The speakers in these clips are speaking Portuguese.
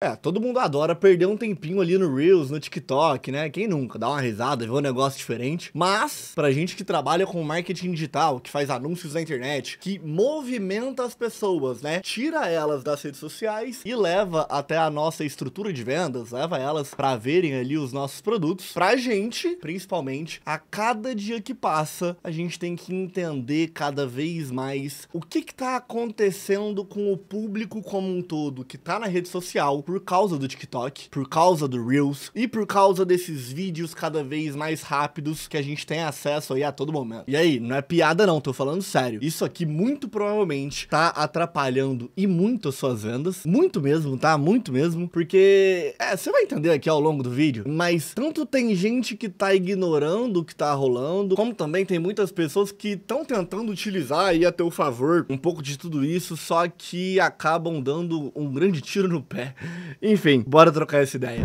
É, todo mundo adora perder um tempinho ali no Reels, no TikTok, né? Quem nunca? Dá uma risada, vê um negócio diferente. Mas, pra gente que trabalha com marketing digital, que faz anúncios na internet, que movimenta as pessoas, né? Tira elas das redes sociais e leva até a nossa estrutura de vendas, leva elas pra verem ali os nossos produtos. Pra gente, principalmente, a cada dia que passa, a gente tem que entender cada vez mais o que que tá acontecendo com o público como um todo que tá na rede social por causa do TikTok, por causa do Reels e por causa desses vídeos cada vez mais rápidos que a gente tem acesso aí a todo momento. E aí, não é piada não, tô falando sério. Isso aqui muito provavelmente tá atrapalhando e muito as suas vendas, muito mesmo, tá? Muito mesmo, porque é, você vai entender aqui ao longo do vídeo, mas tanto tem gente que tá ignorando o que tá rolando, como também tem muitas pessoas que estão tentando utilizar aí a teu favor um pouco de tudo isso, só que acabam dando um grande tiro no pé. Enfim, bora trocar essa ideia.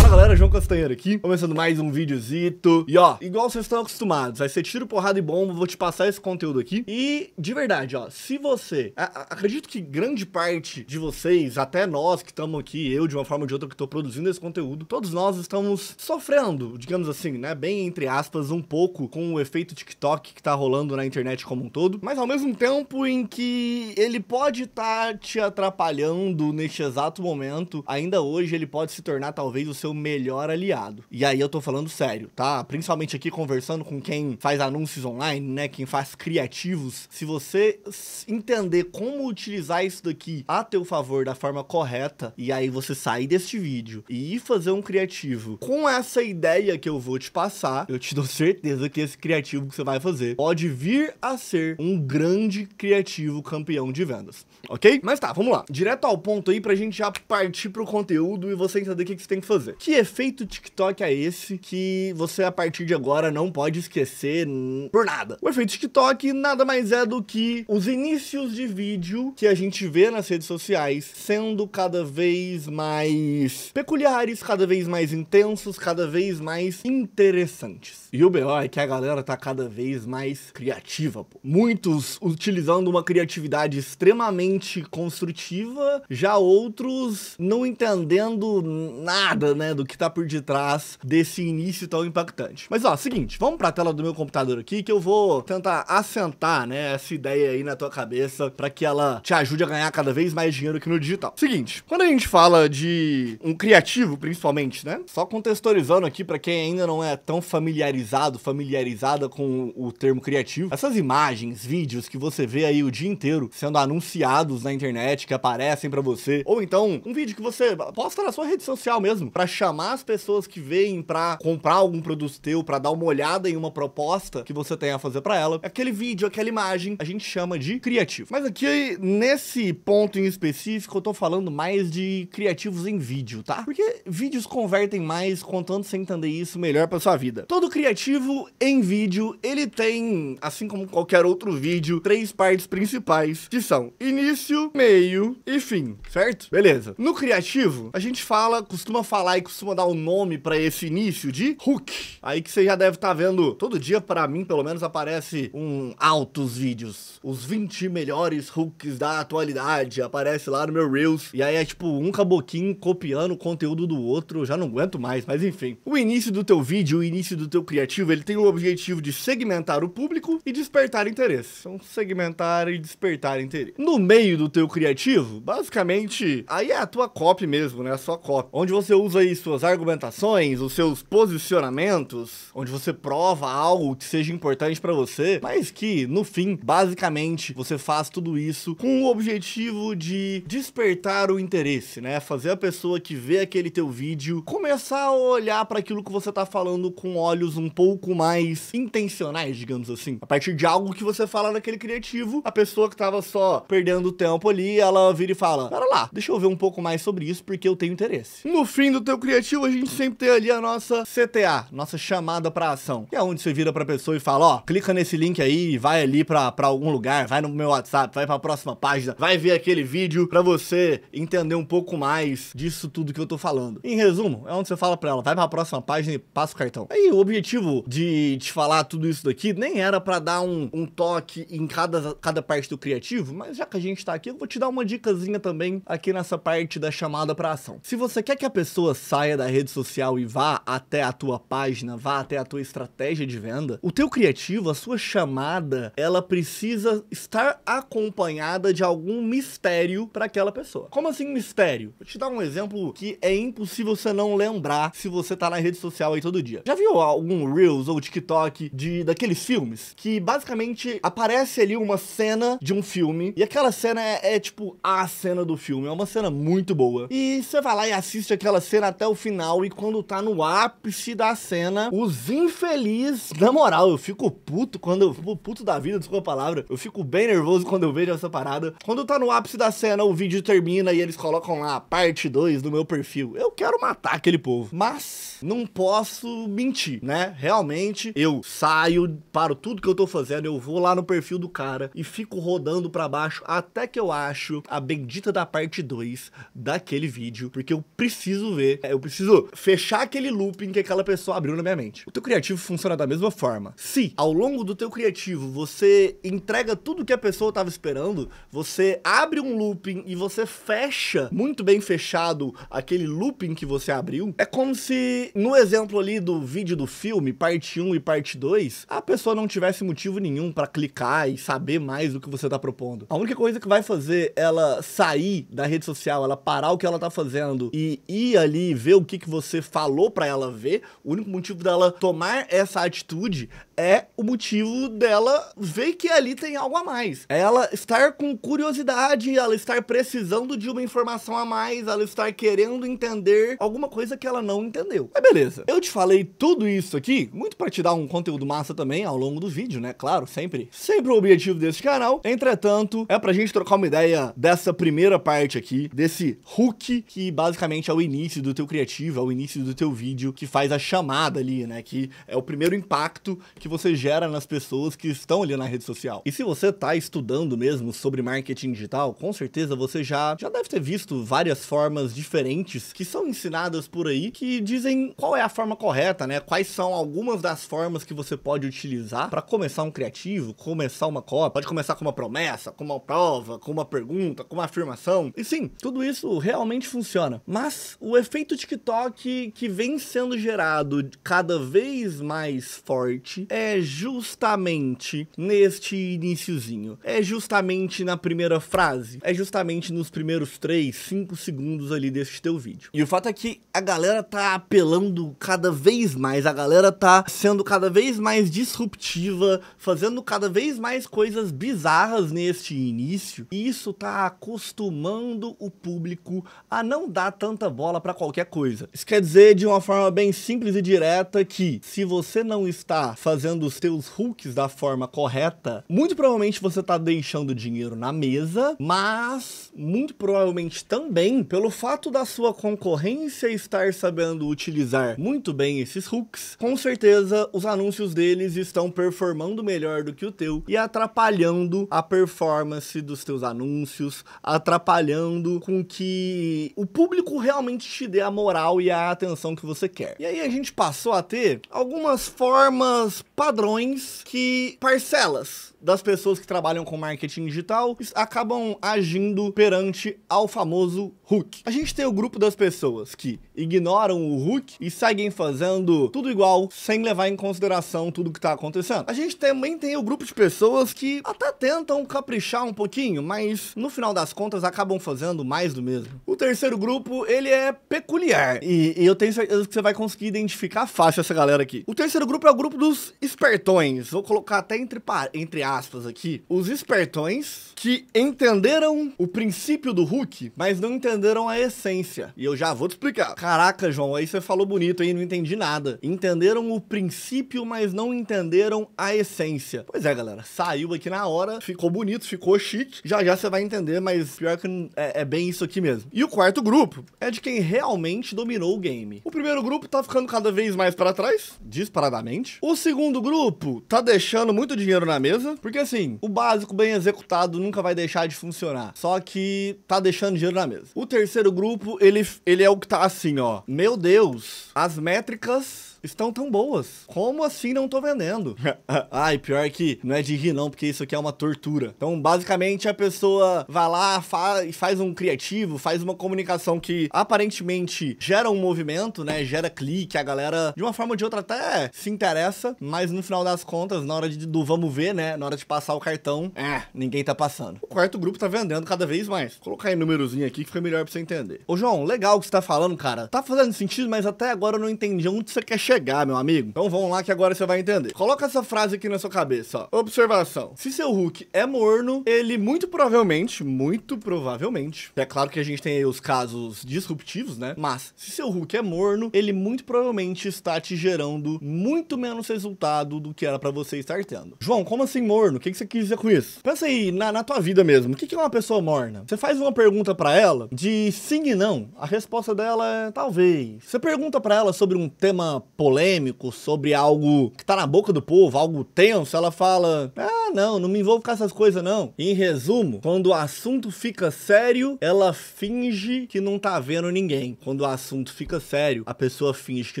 Fala galera, João Castanheiro aqui, começando mais um videozito E ó, igual vocês estão acostumados, vai ser tiro, porrada e bomba, vou te passar esse conteúdo aqui E de verdade, ó, se você, a, a, acredito que grande parte de vocês, até nós que estamos aqui, eu de uma forma ou de outra que estou produzindo esse conteúdo Todos nós estamos sofrendo, digamos assim, né, bem entre aspas, um pouco com o efeito TikTok que tá rolando na internet como um todo Mas ao mesmo tempo em que ele pode estar tá te atrapalhando neste exato momento Ainda hoje ele pode se tornar talvez o seu melhor aliado. E aí eu tô falando sério, tá? Principalmente aqui conversando com quem faz anúncios online, né? Quem faz criativos. Se você entender como utilizar isso daqui a teu favor da forma correta, e aí você sair deste vídeo e ir fazer um criativo com essa ideia que eu vou te passar, eu te dou certeza que esse criativo que você vai fazer pode vir a ser um grande criativo campeão de vendas, ok? Mas tá, vamos lá. Direto ao ponto aí pra gente já partir pro conteúdo e você entender o que, que você tem que fazer. Que que efeito TikTok é esse que você a partir de agora não pode esquecer por nada? O efeito TikTok nada mais é do que os inícios de vídeo que a gente vê nas redes sociais sendo cada vez mais peculiares, cada vez mais intensos, cada vez mais interessantes. E o BO é que a galera tá cada vez mais criativa, pô. Muitos utilizando uma criatividade extremamente construtiva, já outros não entendendo nada, né, do que tá por detrás desse início tão impactante. Mas ó, seguinte, vamos pra tela do meu computador aqui que eu vou tentar assentar, né, essa ideia aí na tua cabeça para que ela te ajude a ganhar cada vez mais dinheiro aqui no digital. Seguinte, quando a gente fala de um criativo, principalmente, né? Só contextualizando aqui para quem ainda não é tão familiarizado, familiarizada com o termo criativo, essas imagens, vídeos que você vê aí o dia inteiro sendo anunciados na internet, que aparecem para você, ou então um vídeo que você posta na sua rede social mesmo para chamar programar as pessoas que vêm pra comprar algum produto teu, pra dar uma olhada em uma proposta que você tem a fazer para ela, aquele vídeo, aquela imagem, a gente chama de criativo. Mas aqui, nesse ponto em específico, eu tô falando mais de criativos em vídeo, tá? Porque vídeos convertem mais, contando sem entender isso, melhor pra sua vida. Todo criativo em vídeo, ele tem, assim como qualquer outro vídeo, três partes principais, que são início, meio e fim, certo? Beleza. No criativo, a gente fala, costuma falar e costuma costuma dar o um nome para esse início de hook. Aí que você já deve estar tá vendo, todo dia para mim, pelo menos aparece um altos vídeos, os 20 melhores hooks da atualidade, aparece lá no meu Reels. E aí é tipo um caboquinho copiando o conteúdo do outro, já não aguento mais, mas enfim. O início do teu vídeo, o início do teu criativo, ele tem o objetivo de segmentar o público e despertar interesse. Então, segmentar e despertar interesse. No meio do teu criativo, basicamente, aí é a tua copy mesmo, né? A sua copy. Onde você usa isso suas argumentações, os seus posicionamentos, onde você prova algo que seja importante para você, mas que, no fim, basicamente, você faz tudo isso com o objetivo de despertar o interesse, né? Fazer a pessoa que vê aquele teu vídeo começar a olhar para aquilo que você tá falando com olhos um pouco mais intencionais, digamos assim. A partir de algo que você fala naquele criativo, a pessoa que tava só perdendo tempo ali, ela vira e fala: "Pera lá, deixa eu ver um pouco mais sobre isso porque eu tenho interesse". No fim do teu criativo objetivo, é a gente sempre tem ali a nossa CTA, nossa chamada para ação. Que é onde você vira pra pessoa e fala, ó, clica nesse link aí, vai ali pra, pra algum lugar, vai no meu WhatsApp, vai pra próxima página, vai ver aquele vídeo pra você entender um pouco mais disso tudo que eu tô falando. Em resumo, é onde você fala pra ela, vai pra próxima página e passa o cartão. Aí, o objetivo de te falar tudo isso daqui nem era pra dar um, um toque em cada, cada parte do criativo, mas já que a gente tá aqui, eu vou te dar uma dicasinha também aqui nessa parte da chamada pra ação. Se você quer que a pessoa saiba saia da rede social e vá até a tua página, vá até a tua estratégia de venda, o teu criativo, a sua chamada, ela precisa estar acompanhada de algum mistério para aquela pessoa. Como assim mistério? Vou te dar um exemplo que é impossível você não lembrar se você tá na rede social aí todo dia. Já viu algum Reels ou TikTok de daqueles filmes que basicamente aparece ali uma cena de um filme e aquela cena é, é tipo a cena do filme, é uma cena muito boa. E você vai lá e assiste aquela cena até o final e quando tá no ápice da cena, os infelizes. Na moral, eu fico puto quando eu fico puto da vida, desculpa a palavra. Eu fico bem nervoso quando eu vejo essa parada. Quando tá no ápice da cena, o vídeo termina e eles colocam lá parte 2 do meu perfil. Eu quero matar aquele povo, mas não posso mentir, né? Realmente eu saio, paro tudo que eu tô fazendo, eu vou lá no perfil do cara e fico rodando para baixo até que eu acho a bendita da parte 2 daquele vídeo, porque eu preciso ver. Eu é, eu preciso fechar aquele looping que aquela pessoa abriu na minha mente. O teu criativo funciona da mesma forma. Se ao longo do teu criativo você entrega tudo que a pessoa estava esperando, você abre um looping e você fecha muito bem fechado aquele looping que você abriu, é como se no exemplo ali do vídeo do filme, parte 1 e parte 2, a pessoa não tivesse motivo nenhum para clicar e saber mais do que você está propondo. A única coisa que vai fazer ela sair da rede social, ela parar o que ela está fazendo e ir ali ver ver o que, que você falou para ela ver, o único motivo dela tomar essa atitude é o motivo dela ver que ali tem algo a mais. É ela estar com curiosidade, ela estar precisando de uma informação a mais, ela estar querendo entender alguma coisa que ela não entendeu. Mas beleza. Eu te falei tudo isso aqui, muito para te dar um conteúdo massa também ao longo do vídeo, né? Claro, sempre. Sempre o objetivo desse canal. Entretanto, é pra gente trocar uma ideia dessa primeira parte aqui, desse hook que basicamente é o início do teu criativo, é o início do teu vídeo que faz a chamada ali, né? Que é o primeiro impacto que que você gera nas pessoas que estão ali na rede social. E se você está estudando mesmo sobre marketing digital, com certeza você já, já deve ter visto várias formas diferentes que são ensinadas por aí que dizem qual é a forma correta, né? Quais são algumas das formas que você pode utilizar para começar um criativo, começar uma cópia Pode começar com uma promessa, com uma prova, com uma pergunta, com uma afirmação. E sim, tudo isso realmente funciona. Mas o efeito TikTok que vem sendo gerado cada vez mais forte é é justamente neste iníciozinho, é justamente na primeira frase, é justamente nos primeiros 3, 5 segundos ali deste teu vídeo. E o fato é que a galera tá apelando cada vez mais, a galera tá sendo cada vez mais disruptiva, fazendo cada vez mais coisas bizarras neste início, e isso tá acostumando o público a não dar tanta bola para qualquer coisa. Isso quer dizer de uma forma bem simples e direta que se você não está fazendo utilizando os seus hooks da forma correta, muito provavelmente você está deixando dinheiro na mesa, mas muito provavelmente também pelo fato da sua concorrência estar sabendo utilizar muito bem esses hooks, com certeza os anúncios deles estão performando melhor do que o teu e atrapalhando a performance dos teus anúncios, atrapalhando com que o público realmente te dê a moral e a atenção que você quer. E aí a gente passou a ter algumas formas padrões que parcelas das pessoas que trabalham com marketing digital acabam agindo perante ao famoso hook. A gente tem o grupo das pessoas que ignoram o hook e seguem fazendo tudo igual, sem levar em consideração tudo que está acontecendo. A gente também tem o grupo de pessoas que até tentam caprichar um pouquinho, mas no final das contas acabam fazendo mais do mesmo. O terceiro grupo, ele é peculiar e, e eu tenho certeza que você vai conseguir identificar fácil essa galera aqui. O terceiro grupo é o grupo dos espertões. Vou colocar até entre, entre aspas aqui, os espertões que entenderam o princípio do Hulk, mas não entenderam a essência. E eu já vou te explicar. Caraca, João, aí você falou bonito aí, não entendi nada. Entenderam o princípio, mas não entenderam a essência. Pois é, galera, saiu aqui na hora, ficou bonito, ficou chique. Já já você vai entender, mas pior que é, é bem isso aqui mesmo. E o quarto grupo é de quem realmente dominou o game. O primeiro grupo tá ficando cada vez mais para trás, disparadamente. O segundo grupo tá deixando muito dinheiro na mesa. Porque assim, o básico bem executado nunca vai deixar de funcionar. Só que tá deixando dinheiro na mesa. O terceiro grupo, ele, ele é o que tá assim, ó. Meu Deus, as métricas estão tão boas. Como assim não tô vendendo? Ai, pior que não é de rir não, porque isso aqui é uma tortura. Então, basicamente, a pessoa vai lá, e faz um criativo, faz uma comunicação que aparentemente gera um movimento, né? Gera clique, a galera, de uma forma ou de outra, até se interessa, mas no final das contas, na hora de, do vamos ver, né? Na hora de passar o cartão, é, ninguém tá passando. O quarto grupo tá vendendo cada vez mais. Vou colocar em númerozinho aqui que fica melhor pra você entender. Ô, João, legal o que você tá falando, cara. Tá fazendo sentido, mas até agora eu não entendi onde você quer chegar, meu amigo. Então vamos lá que agora você vai entender. Coloca essa frase aqui na sua cabeça, ó. Observação. Se seu Hulk é morno, ele muito provavelmente, muito provavelmente, é claro que a gente tem aí os casos disruptivos, né? Mas se seu Hulk é morno, ele muito provavelmente está te gerando muito menos resultado do que era para você estar tendo. João, como assim morno? O que, que você quis dizer com isso? Pensa aí na, na tua vida mesmo. O que, que é uma pessoa morna? Você faz uma pergunta para ela de sim e não. A resposta dela é talvez. Você pergunta para ela sobre um tema polêmico, sobre algo que tá na boca do povo, algo tenso, ela fala: Ah, não, não me envolvo com essas coisas, não. E, em resumo, quando o assunto fica sério, ela finge que não tá vendo ninguém. Quando o assunto fica sério, a pessoa finge que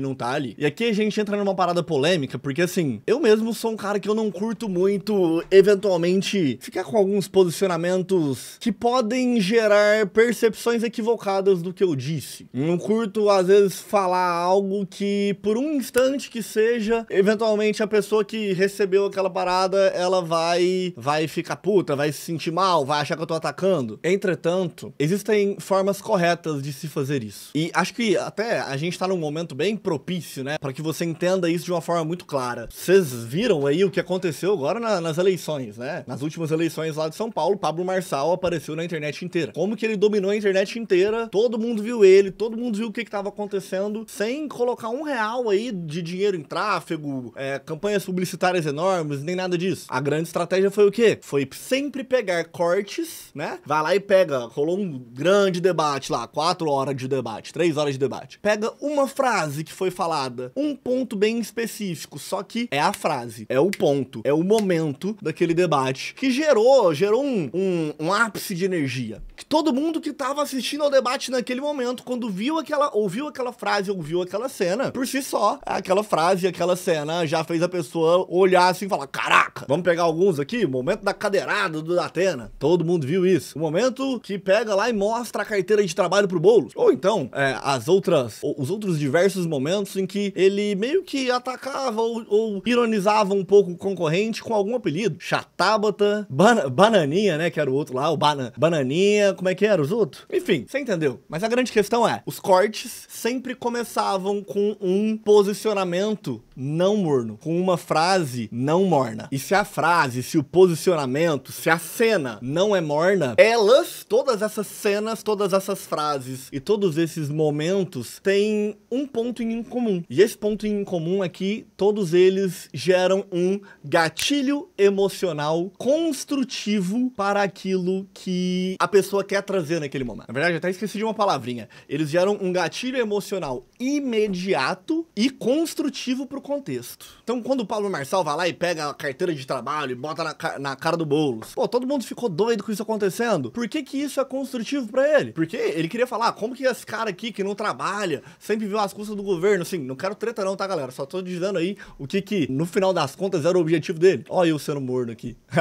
não tá ali. E aqui a gente entra numa parada polêmica, porque assim, eu mesmo sou um cara que eu não curto muito, eventualmente, ficar com alguns posicionamentos que podem gerar percepções equivocadas do que eu disse. Não curto, às vezes, falar algo que, por um um instante que seja, eventualmente a pessoa que recebeu aquela parada, ela vai vai ficar puta, vai se sentir mal, vai achar que eu tô atacando. Entretanto, existem formas corretas de se fazer isso. E acho que até a gente tá num momento bem propício, né, para que você entenda isso de uma forma muito clara. Vocês viram aí o que aconteceu agora na, nas eleições, né? Nas últimas eleições lá de São Paulo, Pablo Marçal apareceu na internet inteira. Como que ele dominou a internet inteira? Todo mundo viu ele, todo mundo viu o que que tava acontecendo sem colocar um real aí aí de dinheiro em tráfego, é, campanhas publicitárias enormes, nem nada disso. A grande estratégia foi o quê? Foi sempre pegar cortes, né? Vai lá e pega, rolou um grande debate lá, quatro horas de debate, três horas de debate. Pega uma frase que foi falada, um ponto bem específico, só que é a frase, é o ponto, é o momento daquele debate que gerou, gerou um, um, um ápice de energia. Que todo mundo que tava assistindo ao debate naquele momento, quando viu aquela, ouviu aquela frase, ouviu aquela cena, por si só é aquela frase, aquela cena já fez a pessoa olhar assim e falar: Caraca, vamos pegar alguns aqui? Momento da cadeirada do Datena. Todo mundo viu isso. O momento que pega lá e mostra a carteira de trabalho pro bolo. Ou então, é, as outras, os outros diversos momentos em que ele meio que atacava ou, ou ironizava um pouco o concorrente com algum apelido. Chatábata, bana, Bananinha, né? Que era o outro lá, o bana, Bananinha, como é que era os outros? Enfim, você entendeu. Mas a grande questão é, os cortes sempre começavam com um poder posicionamento não morno, com uma frase não morna. E se a frase, se o posicionamento, se a cena não é morna, elas, todas essas cenas, todas essas frases e todos esses momentos têm um ponto em comum. E esse ponto em comum aqui, é todos eles geram um gatilho emocional construtivo para aquilo que a pessoa quer trazer naquele momento. Na verdade, até esqueci de uma palavrinha. Eles geram um gatilho emocional imediato e construtivo pro contexto. Então, quando o Paulo Marçal vai lá e pega a carteira de trabalho e bota na, na cara do Boulos, pô, todo mundo ficou doido com isso acontecendo. Por que que isso é construtivo para ele? Porque ele queria falar, ah, como que esse cara aqui que não trabalha, sempre viu as custas do governo, assim, não quero treta não, tá, galera? Só tô dizendo aí o que que, no final das contas, era o objetivo dele. Olha eu sendo morno aqui.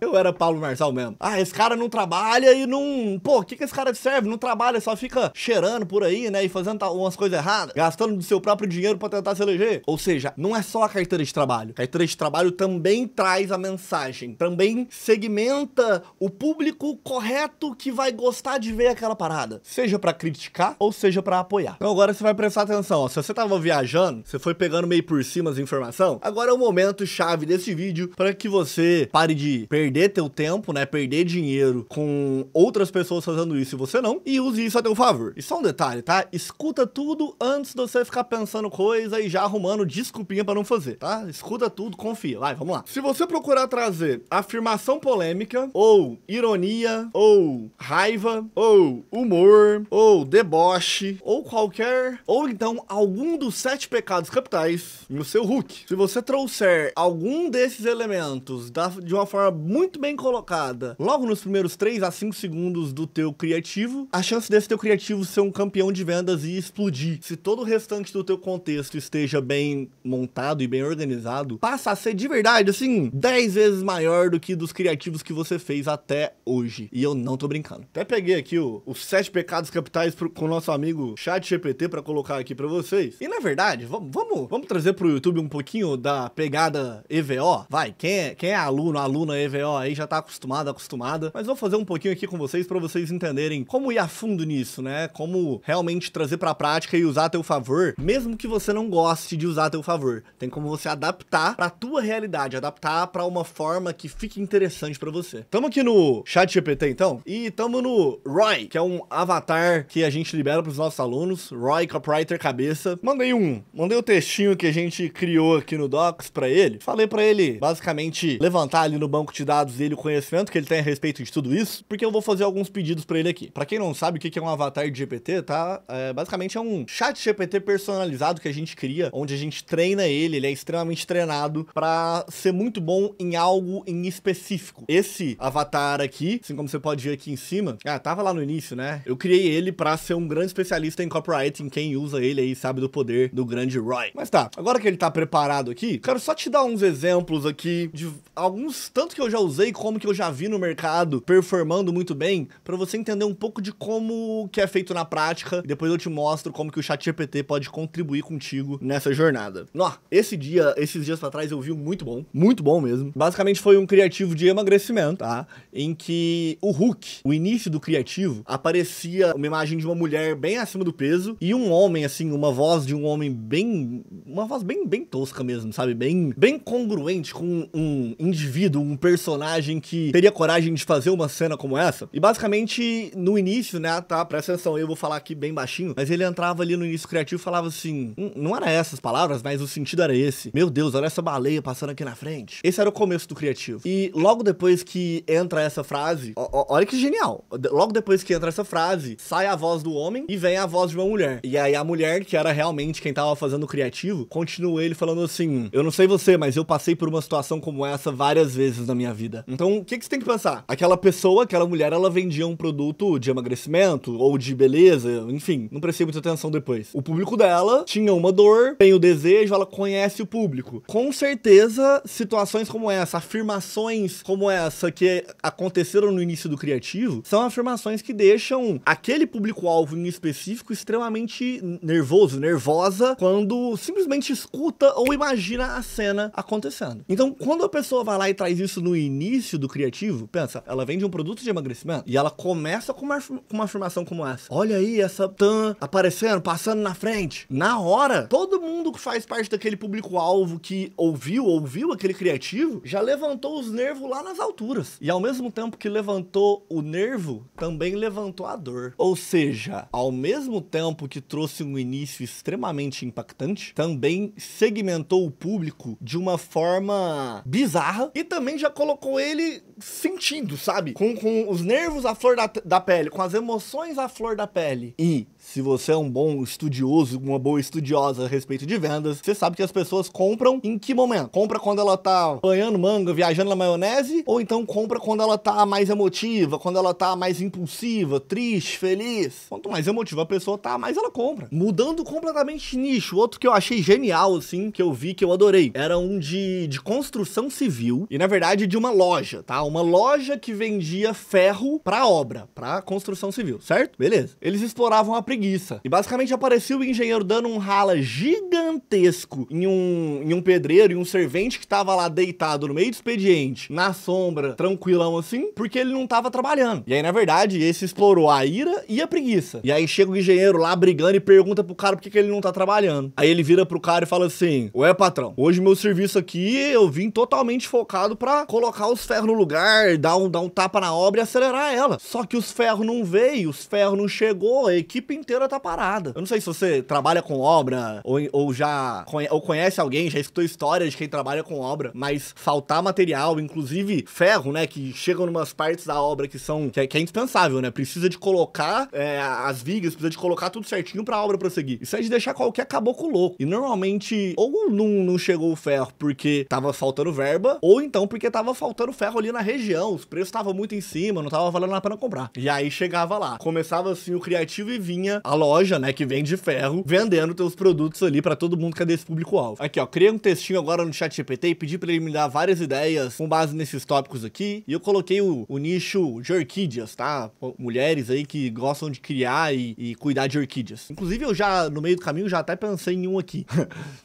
eu era Paulo Marçal mesmo. Ah, esse cara não trabalha e não... Pô, o que que esse cara serve? Não trabalha, só fica cheirando por aí, né, e fazendo umas coisas erradas, gastando do seu próprio dinheiro dinheiro para tentar se eleger. Ou seja, não é só a carteira de trabalho. A carteira de trabalho também traz a mensagem, também segmenta o público correto que vai gostar de ver aquela parada, seja para criticar ou seja para apoiar. Então agora você vai prestar atenção, ó. se você tava viajando, você foi pegando meio por cima as informações, agora é o momento chave desse vídeo para que você pare de perder teu tempo, né, perder dinheiro com outras pessoas fazendo isso e você não, e use isso a teu favor. E só um detalhe, tá? Escuta tudo antes de você ficar pensando coisa e já arrumando desculpinha para não fazer, tá? Escuta tudo, confia. Vai, vamos lá. Se você procurar trazer afirmação polêmica, ou ironia, ou raiva, ou humor, ou deboche, ou qualquer, ou então algum dos sete pecados capitais no seu hook. Se você trouxer algum desses elementos da, de uma forma muito bem colocada, logo nos primeiros 3 a 5 segundos do teu criativo, a chance desse teu criativo ser um campeão de vendas e explodir. Se todo o restante do teu conteúdo texto esteja bem montado e bem organizado, passa a ser de verdade, assim, 10 vezes maior do que dos criativos que você fez até hoje. E eu não tô brincando. Até peguei aqui o, os 7 pecados capitais pro, com o nosso amigo Chat GPT para colocar aqui para vocês. E na verdade, vamos, vamos, trazer pro YouTube um pouquinho da pegada EVO. Vai, quem é, quem é aluno, aluna EVO aí já tá acostumado, acostumada. Mas vou fazer um pouquinho aqui com vocês para vocês entenderem como ir a fundo nisso, né? Como realmente trazer pra prática e usar a teu favor, mesmo que você você não goste de usar a teu favor. Tem como você adaptar para tua realidade, adaptar para uma forma que fique interessante para você. Tamo aqui no Chat GPT então, e tamo no Roy, que é um avatar que a gente libera para os nossos alunos, Roy Copywriter Cabeça. Mandei um, mandei o um textinho que a gente criou aqui no Docs para ele. Falei para ele basicamente levantar ali no banco de dados dele o conhecimento que ele tem a respeito de tudo isso, porque eu vou fazer alguns pedidos para ele aqui. Para quem não sabe o que é um avatar de GPT, tá? É, basicamente é um chat GPT personalizado que a gente cria, onde a gente treina ele, ele é extremamente treinado para ser muito bom em algo em específico. Esse avatar aqui, assim como você pode ver aqui em cima, ah, tava lá no início, né? Eu criei ele para ser um grande especialista em copywriting, quem usa ele aí sabe do poder do grande Roy. Mas tá, agora que ele tá preparado aqui, quero só te dar uns exemplos aqui de alguns tanto que eu já usei, como que eu já vi no mercado performando muito bem, para você entender um pouco de como que é feito na prática. depois eu te mostro como que o ChatGPT pode contribuir com contigo nessa jornada. Nó, esse dia, esses dias pra trás eu vi um muito bom, muito bom mesmo. Basicamente foi um criativo de emagrecimento, tá? Em que o Hulk, o início do criativo, aparecia uma imagem de uma mulher bem acima do peso e um homem, assim, uma voz de um homem bem. Uma voz bem, bem tosca mesmo, sabe? Bem, bem congruente com um indivíduo, um personagem que teria coragem de fazer uma cena como essa. E basicamente, no início, né, tá? Presta atenção, eu vou falar aqui bem baixinho, mas ele entrava ali no início criativo e falava assim: não era essas palavras, mas o sentido era esse. Meu Deus, olha essa baleia passando aqui na frente. Esse era o começo do criativo. E logo depois que entra essa frase, ó, ó, olha que genial. Logo depois que entra essa frase, sai a voz do homem e vem a voz de uma mulher. E aí a mulher, que era realmente quem tava fazendo o criativo, continua ele falando assim: Eu não sei você, mas eu passei por uma situação como essa várias vezes na minha vida. Então, o que, que você tem que pensar? Aquela pessoa, aquela mulher, ela vendia um produto de emagrecimento ou de beleza, enfim, não prestei muita atenção depois. O público dela tinha uma dor, tem o desejo, ela conhece o público. Com certeza, situações como essa, afirmações como essa que aconteceram no início do criativo, são afirmações que deixam aquele público-alvo em específico extremamente nervoso, nervosa, quando simplesmente escuta ou imagina a cena acontecendo. Então, quando a pessoa vai lá e traz isso no início do criativo, pensa, ela vende um produto de emagrecimento e ela começa com uma, com uma afirmação como essa. Olha aí essa tan aparecendo, passando na frente. Na hora hora, todo mundo que faz parte daquele público-alvo que ouviu, ouviu aquele criativo, já levantou os nervos lá nas alturas. E ao mesmo tempo que levantou o nervo, também levantou a dor. Ou seja, ao mesmo tempo que trouxe um início extremamente impactante, também segmentou o público de uma forma bizarra e também já colocou ele sentindo, sabe? Com, com os nervos à flor da, da pele, com as emoções à flor da pele. E se você é um bom estudioso, uma boa estudiosa a respeito de vendas, você sabe que as pessoas compram em que momento? Compra quando ela tá banhando manga, viajando na maionese, ou então compra quando ela tá mais emotiva, quando ela tá mais impulsiva, triste, feliz. Quanto mais emotiva a pessoa tá, mais ela compra. Mudando completamente nicho, outro que eu achei genial, assim, que eu vi, que eu adorei, era um de, de construção civil e, na verdade, de uma loja, tá? Uma loja que vendia ferro pra obra, pra construção civil, certo? Beleza. Eles exploravam a preguiça preguiça. E basicamente apareceu o engenheiro dando um rala gigantesco em um, em um pedreiro e um servente que tava lá deitado no meio do expediente, na sombra, tranquilão assim, porque ele não tava trabalhando. E aí, na verdade, esse explorou a ira e a preguiça. E aí chega o engenheiro lá brigando e pergunta pro cara por que, que ele não tá trabalhando. Aí ele vira pro cara e fala assim: Ué, patrão, hoje meu serviço aqui eu vim totalmente focado para colocar os ferros no lugar, dar um, dar um tapa na obra e acelerar ela. Só que os ferros não veio, os ferros não chegou, a equipe inteira inteira tá parada. Eu não sei se você trabalha com obra ou, ou já ou conhece alguém, já escutou histórias de quem trabalha com obra, mas faltar material, inclusive ferro, né? Que chegam umas partes da obra que são. que é, que é indispensável, né? Precisa de colocar é, as vigas, precisa de colocar tudo certinho pra obra prosseguir. Isso é de deixar qualquer caboclo louco. E normalmente, ou não, não chegou o ferro porque tava faltando verba, ou então porque tava faltando ferro ali na região, os preços estavam muito em cima, não tava valendo a pena comprar. E aí chegava lá, começava assim o criativo e vinha a loja, né, que vende ferro, vendendo teus produtos ali para todo mundo, que é desse público-alvo? Aqui, ó, criei um textinho agora no chat GPT e pedi para ele me dar várias ideias com base nesses tópicos aqui, e eu coloquei o, o nicho de orquídeas, tá? Mulheres aí que gostam de criar e, e cuidar de orquídeas. Inclusive, eu já, no meio do caminho, já até pensei em um aqui.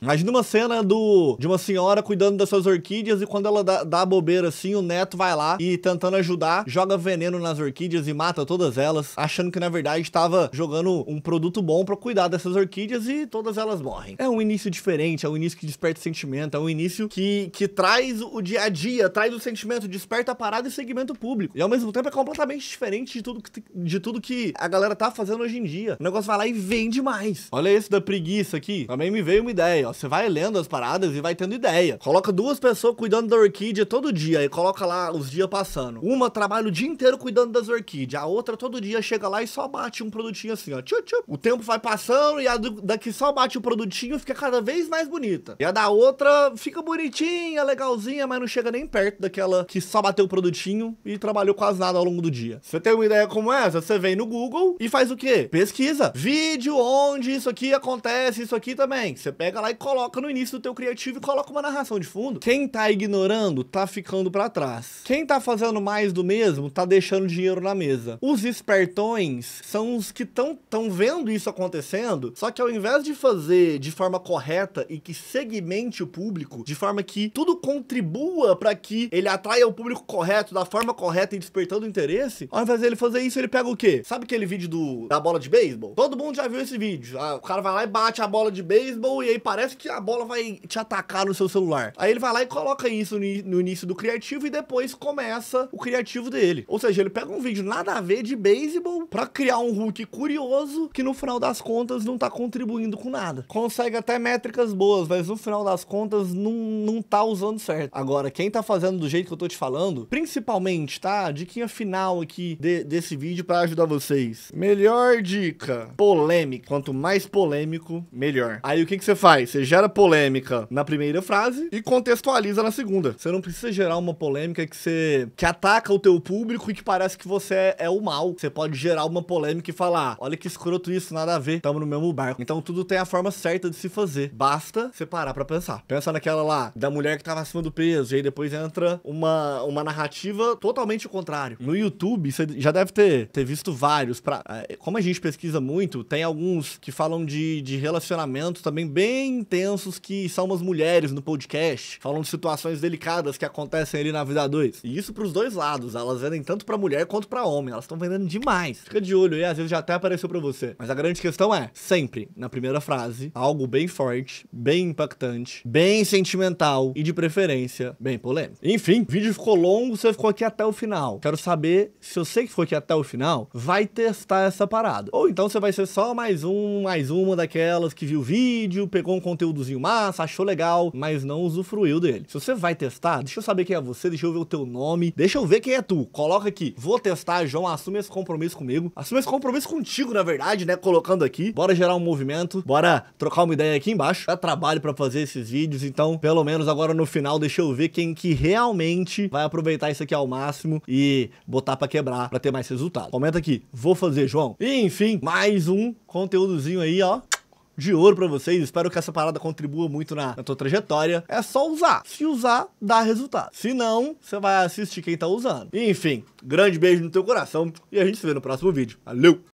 Imagina uma cena do, de uma senhora cuidando das suas orquídeas e quando ela dá, dá bobeira assim, o neto vai lá e tentando ajudar, joga veneno nas orquídeas e mata todas elas, achando que na verdade estava jogando um produto bom para cuidar dessas orquídeas e todas elas morrem. É um início diferente, é um início que desperta sentimento, é um início que, que traz o dia a dia, traz o sentimento, desperta a parada e segmento público. E ao mesmo tempo é completamente diferente de tudo que, de tudo que a galera tá fazendo hoje em dia. O negócio vai lá e vende mais. Olha esse da preguiça aqui. Também me veio uma ideia, ó. Você vai lendo as paradas e vai tendo ideia. Coloca duas pessoas cuidando da orquídea todo dia e coloca lá os dias passando. Uma trabalha o dia inteiro cuidando das orquídeas, a outra todo dia chega lá e só bate um produtinho assim, ó tchup, tchup. O tempo vai passando e a do, daqui só bate o produtinho fica cada vez mais bonita. E a da outra fica bonitinha, legalzinha, mas não chega nem perto daquela que só bateu o produtinho e trabalhou quase nada ao longo do dia. Você tem uma ideia como essa? Você vem no Google e faz o quê? Pesquisa. Vídeo onde isso aqui acontece, isso aqui também. Você pega lá e coloca no início do teu criativo e coloca uma narração de fundo. Quem tá ignorando tá ficando para trás. Quem tá fazendo mais do mesmo tá deixando dinheiro na mesa. Os espertões são os que estão tão estão vendo isso acontecendo, só que ao invés de fazer de forma correta e que segmente o público, de forma que tudo contribua para que ele atraia o público correto, da forma correta e despertando interesse, ao invés dele fazer isso, ele pega o quê? Sabe aquele vídeo do, da bola de beisebol? Todo mundo já viu esse vídeo. Ah, o cara vai lá e bate a bola de beisebol e aí parece que a bola vai te atacar no seu celular. Aí ele vai lá e coloca isso no, no início do criativo e depois começa o criativo dele. Ou seja, ele pega um vídeo nada a ver de beisebol para criar um hook curioso prazo que no final das contas não tá contribuindo com nada. Consegue até métricas boas, mas no final das contas não, não tá usando certo. Agora, quem tá fazendo do jeito que eu tô te falando, principalmente, tá? Diquinha final aqui de, desse vídeo para ajudar vocês. Melhor dica, polêmica. Quanto mais polêmico, melhor. Aí o que, que você faz? Você gera polêmica na primeira frase e contextualiza na segunda. Você não precisa gerar uma polêmica que você que ataca o teu público e que parece que você é, é o mal. Você pode gerar uma polêmica e falar, olha que escroto isso, nada a ver, tamo no mesmo barco. Então tudo tem a forma certa de se fazer. Basta separar para pensar. Pensa naquela lá, da mulher que tava acima do peso, e aí depois entra uma, uma narrativa totalmente o contrário. No YouTube, você já deve ter, ter visto vários. Pra, é, como a gente pesquisa muito, tem alguns que falam de, de relacionamentos também bem intensos que são umas mulheres no podcast, falam de situações delicadas que acontecem ali na vida 2. E isso pros dois lados, elas vendem tanto pra mulher quanto pra homem, elas estão vendendo demais. Fica de olho aí, às vezes já até apareceu pra você você. Mas a grande questão é, sempre, na primeira frase, algo bem forte, bem impactante, bem sentimental e de preferência, bem polêmico. Enfim, o vídeo ficou longo, você ficou aqui até o final. Quero saber se você que ficou aqui até o final vai testar essa parada. Ou então você vai ser só mais um, mais uma daquelas que viu o vídeo, pegou um conteúdozinho massa, achou legal, mas não usufruiu dele. Se você vai testar, deixa eu saber quem é você, deixa eu ver o teu nome, deixa eu ver quem é tu. Coloca aqui, vou testar, João, assume esse compromisso comigo, assume esse compromisso contigo, na verdade verdade, né? Colocando aqui. Bora gerar um movimento, bora trocar uma ideia aqui embaixo. Dá trabalho para fazer esses vídeos, então, pelo menos agora no final, deixa eu ver quem que realmente vai aproveitar isso aqui ao máximo e botar para quebrar para ter mais resultado. Comenta aqui, vou fazer, João. E, enfim, mais um conteúdozinho aí, ó de ouro para vocês. Espero que essa parada contribua muito na, na, tua trajetória. É só usar. Se usar, dá resultado. Se não, você vai assistir quem tá usando. Enfim, grande beijo no teu coração e a gente se vê no próximo vídeo. Valeu!